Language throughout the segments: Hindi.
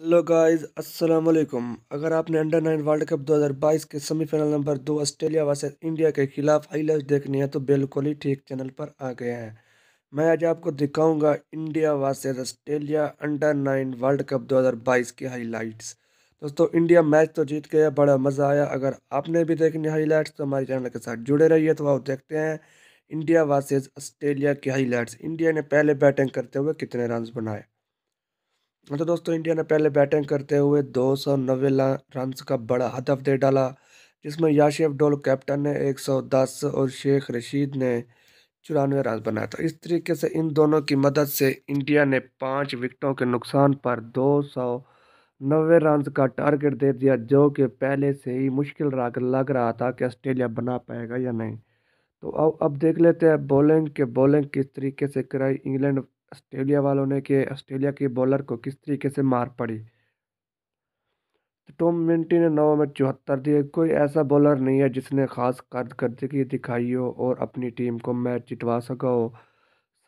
हेलो गाइस अस्सलाम वालेकुम अगर आपने अंडर नाइन वर्ल्ड कप 2022 के सेमीफाइनल नंबर दो ऑस्ट्रेलिया वर्सेज़ इंडिया के खिलाफ हाईलाइट देखनी है तो बिल्कुल ही ठीक चैनल पर आ गए हैं मैं आज आपको दिखाऊंगा India versus Australia under nine world cup 2022 की हाईलाइट्स दोस्तों इंडिया मैच तो जीत गया बड़ा मज़ा आया अगर आपने भी देखनी लाइट्स तो हमारे चैनल के साथ जुड़े रहिए तो आप देखते हैं इंडिया वर्सेज ऑस्ट्रेलिया की हाईलाइट्स इंडिया ने पहले बैटिंग करते हुए कितने रन बनाए तो दोस्तों इंडिया ने पहले बैटिंग करते हुए दो सौ नब्बे रन का बड़ा हदफ दे डाला जिसमें याशिफ डोल कैप्टन ने एक सौ दस और शेख रशीद ने चौरानवे रन बनाया था तो इस तरीके से इन दोनों की मदद से इंडिया ने पाँच विकटों के नुकसान पर दो सौ नब्बे रन का टारगेट दे दिया जो कि पहले से ही मुश्किल लग रहा था कि ऑस्ट्रेलिया बना पाएगा या नहीं तो अब अब देख लेते हैं बॉलिंग के बॉलिंग किस तरीके से कराई इंग्लैंड ऑस्ट्रेलिया वालों ने के ऑस्ट्रेलिया के बॉलर को किस तरीके से मार पड़ी तो टॉम मिंटी ने नौ में चौहत्तर दिए कोई ऐसा बॉलर नहीं है जिसने खास कारकर्दगी दिखाई हो और अपनी टीम को मैच जितवा सका हो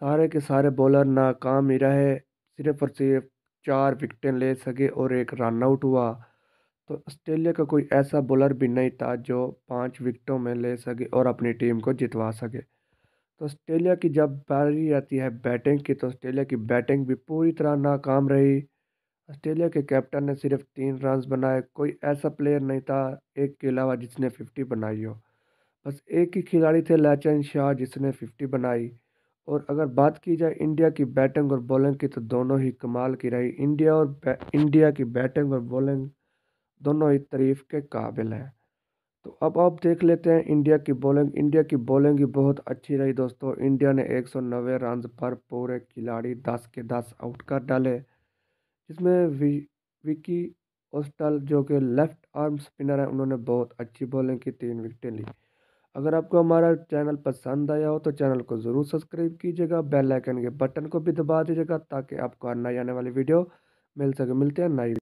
सारे के सारे बॉलर नाकाम ही रहे सिर्फ और सिर्फ चार विकटें ले सके और एक रन आउट हुआ तो ऑस्ट्रेलिया का कोई ऐसा बॉलर भी नहीं था जो पांच विकटों में ले सके और अपनी टीम को जितवा सके तो ऑस्ट्रेलिया की जब बारी आती है बैटिंग की तो ऑस्ट्रेलिया की बैटिंग भी पूरी तरह नाकाम रही ऑस्ट्रेलिया के कैप्टन ने सिर्फ तीन रन बनाए कोई ऐसा प्लेयर नहीं था एक के अलावा जिसने फिफ्टी बनाई हो बस एक ही खिलाड़ी थे लाचन शाह जिसने फिफ्टी बनाई और अगर बात की जाए इंडिया की बैटिंग और बॉलिंग की तो दोनों ही कमाल की रही इंडिया और इंडिया की बैटिंग और बॉलिंग दोनों ही तारीफ़ के काबिल हैं तो अब आप देख लेते हैं इंडिया की बॉलिंग इंडिया की बॉलिंग ही बहुत अच्छी रही दोस्तों इंडिया ने 190 रन पर पूरे खिलाड़ी 10 के 10 आउट कर डाले जिसमें विकी ओस्टल जो कि लेफ्ट आर्म स्पिनर हैं उन्होंने बहुत अच्छी बॉलिंग की तीन विकटें ली अगर आपको हमारा चैनल पसंद आया हो तो चैनल को ज़रूर सब्सक्राइब कीजिएगा बेल आइकन के बटन को भी दबा दीजिएगा ताकि आपको नई आने वाली वीडियो मिल सके मिलते हैं नई